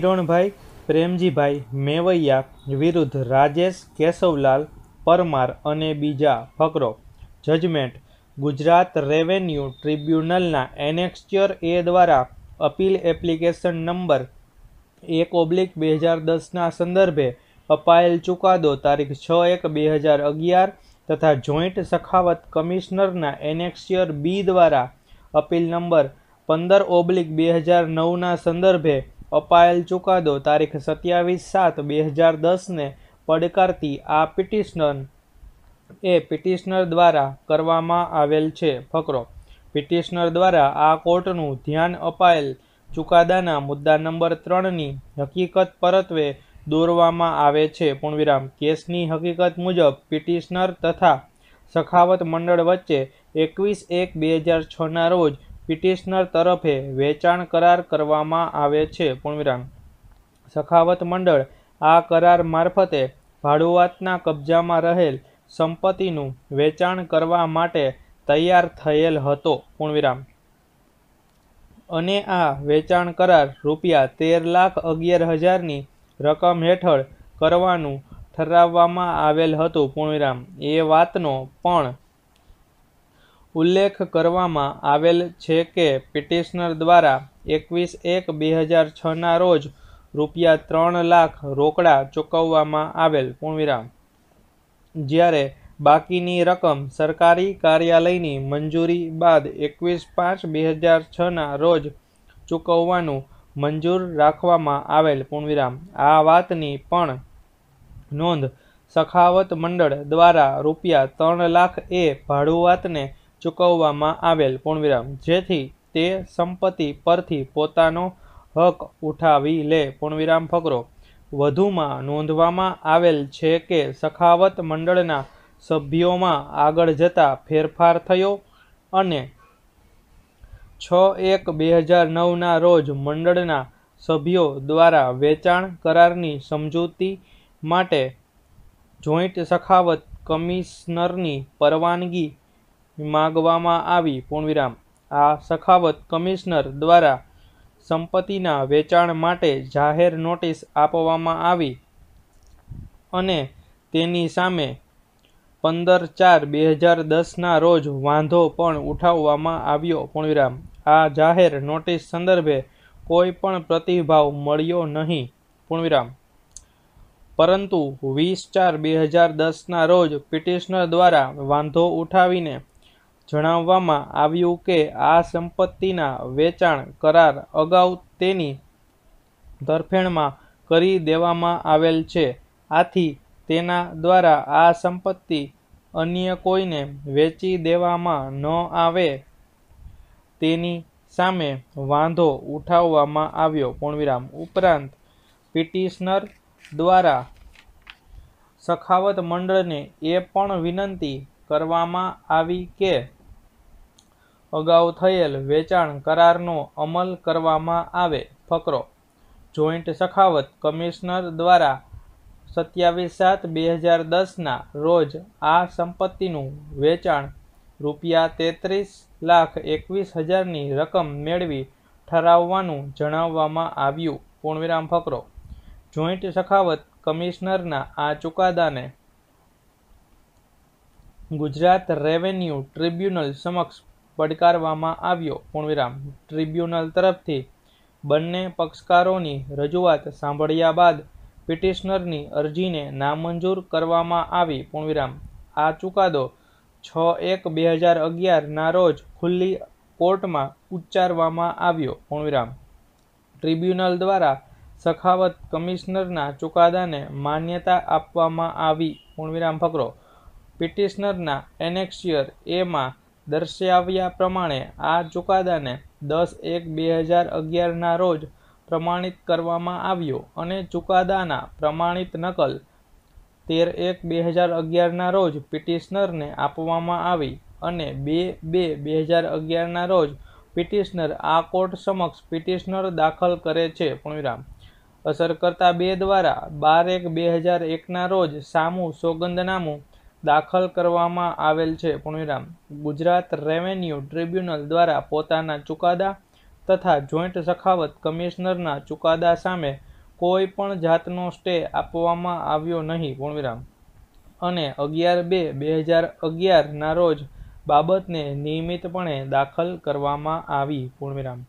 કિરણભાઈ પ્રેમજીભાઈ મેવૈયા વિરુદ્ધ રાજેશ કેશવલાલ પરમાર અને બીજા ફકરો જજમેન્ટ ગુજરાત રેવન્યુ ટ્રિબ્યુનલના એનેક્સ્ચર એ દ્વારા અપીલ એપ્લિકેશન નંબર એક ઓબ્લિક બે હજાર દસના સંદર્ભે અપાયેલ ચુકાદો તારીખ છ એક બે હજાર અગિયાર તથા જોઈન્ટ સખાવત કમિશનરના એનેક્સ્યર બી દ્વારા અપીલ નંબર પંદર ઓબ્લિક બે હજાર નવના સંદર્ભે અપાયેલ ચુકાદો તારીખ સત્યાવીસ સાત બે હજાર દસને પડકારતી આ પિટિશનર એ પિટિશનર દ્વારા કરવામાં આવેલ છે ફકરો પિટિશનર દ્વારા આ કોર્ટનું ધ્યાન અપાયેલ ચુકાદાના મુદ્દા નંબર ત્રણની હકીકત પરત્વે દોરવામાં આવે છે પૂર્ણવિરામ કેસની હકીકત મુજબ પિટિશનર તથા સખાવત મંડળ વચ્ચે એકવીસ એક બે હજાર છના રોજ પિટિશનર તરફે વેચાણ કરાર કરવામાં આવે છે પૂર્ણવિરામ સખાવત મંડળ આ કરાર મારફતે ભાડુઆતના કબજામાં રહેલ સંપત્તિનું વેચાણ કરવા માટે તૈયાર થયેલ હતો પૂર્ણવિરામ અને આ વેચાણ કરાર રૂપિયા તેર લાખ અગિયાર હજારની રકમ હેઠળ કરવાનું ઠરાવવામાં આવેલ હતું પૂર્ણવિરામ એ વાતનો પણ ઉલ્લેખ કરવામાં આવેલ છે કે પિટિશનર દ્વારા એકવીસ એક બે હજાર છના રોજ રૂપિયા ત્રણ લાખ રોકડા ચૂકવવામાં આવેલ પૂર્ણવિરામ જ્યારે બાકીની રકમ સરકારી કાર્યાલયની મંજૂરી બાદ એકવીસ પાંચ બે હજાર છના રોજ ચૂકવવાનું મંજૂર રાખવામાં આવેલ પૂર્ણવિરામ આ વાતની પણ નોંધ સખાવત મંડળ દ્વારા રૂપિયા ત્રણ લાખ એ ભાડુઆતને ચૂકવવામાં આવેલ પૂર્ણવિરામ જેથી તે સંપત્તિ પરથી પોતાનો હક ઉઠાવી લે પૂર્ણવિરામ ફકરો વધુમાં નોંધવામાં આવેલ છે કે સખાવત મંડળના સભ્યોમાં આગળ જતા ફેરફાર થયો અને છ એક બે હજાર નવના રોજ મંડળના સભ્યો દ્વારા વેચાણ કરારની સમજૂતી માટે જોઈન્ટ સખાવત કમિશનરની પરવાનગી માગવામાં આવી પૂર્ણવિરામ આ સખાવત કમિશનર દ્વારા સંપત્તિના વેચાણ માટે જાહેર નોટિસ આપવામાં આવી અને તેની સામે પંદર ચાર બે હજાર દસના રોજ વાંધો પણ ઉઠાવવામાં આવ્યો પૂર્ણવિરામ આ જાહેર નોટિસ સંદર્ભે કોઈ પણ પ્રતિભાવ મળ્યો નહીં પૂર્ણવિરામ પરંતુ વીસ ચાર બે હજાર દસના રોજ પિટિશનર દ્વારા વાંધો ઉઠાવીને જણાવવામાં આવ્યું કે આ સંપત્તિના વેચાણ કરાર અગાઉ તેની તરફેણમાં કરી દેવામાં આવેલ છે આથી તેના દ્વારા આ સંપત્તિ અન્ય કોઈને વેચી દેવામાં ન આવે તેની સામે વાંધો ઉઠાવવામાં આવ્યો પૂર્ણવિરામ ઉપરાંત પિટિશનર દ્વારા સખાવત મંડળને એ પણ વિનંતી કરવામાં આવી કે અગાઉ થયેલ વેચાણ કરારનો અમલ કરવામાં આવે ફકરો જોઈન્ટ સખાવત કમિશનર દ્વારા સત્યાવીસ સાત બે હજાર દસના રોજ આ સંપત્તિનું વેચાણ રૂપિયા તેત્રીસ લાખ એકવીસ હજારની રકમ મેળવી ઠરાવવાનું જણાવવામાં આવ્યું પૂર્ણવિરામ ફકરો જોઈન્ટ સખાવત કમિશનરના આ ચુકાદાને ગુજરાત રેવન્યુ ટ્રિબ્યુનલ સમક્ષ પડકારવામાં આવ્યો પૂર્ણવિરામ ટ્રિબ્યુનલ તરફથી બંને પક્ષકારોની રજૂઆત સાંભળ્યા બાદ પિટિશનરની અરજીને નામંજૂર કરવામાં આવી પૂર્ણવિરામ આ ચુકાદો છ એક બે હજાર અગિયારના રોજ ખુલ્લી કોર્ટમાં ઉચ્ચારવામાં આવ્યો પૂર્ણવિરામ ટ્રિબ્યુનલ દ્વારા સખાવત કમિશનરના ચુકાદાને માન્યતા આપવામાં આવી પૂર્ણવિરામ ફકરો પિટિશનરના એનેક્સિયર એમાં દર્શાવ્યા પ્રમાણે આ ચુકાદાને દસ એક બે હજાર અગિયારના રોજ પ્રમાણિત કરવામાં આવ્યો અને ચુકાદાના પ્રમાણિત નકલ તેર એક બે હજાર અગિયારના રોજ પિટિશનરને આપવામાં આવી અને બે બે બે હજાર અગિયારના રોજ પિટિશનર આ કોર્ટ સમક્ષ પિટિશનર દાખલ કરે છે પૂર્ણવિરામ અસરકર્તા બે દ્વારા બાર એક બે હજાર એકના રોજ સામુ સોગંદનામું દાખલ કરવામાં આવેલ છે પુણ્યરામ ગુજરાત રેવન્યુ ટ્રિબ્યુનલ દ્વારા પોતાના ચુકાદા તથા જોઈન્ટ સખાવત કમિશનરના ચુકાદા સામે કોઈ પણ જાતનો સ્ટે આપવામાં આવ્યો નહીં પૂર્ણવિરામ અને અગિયાર બે બે હજાર અગિયારના રોજ બાબતને નિયમિતપણે દાખલ કરવામાં આવી પૂર્ણવિરામ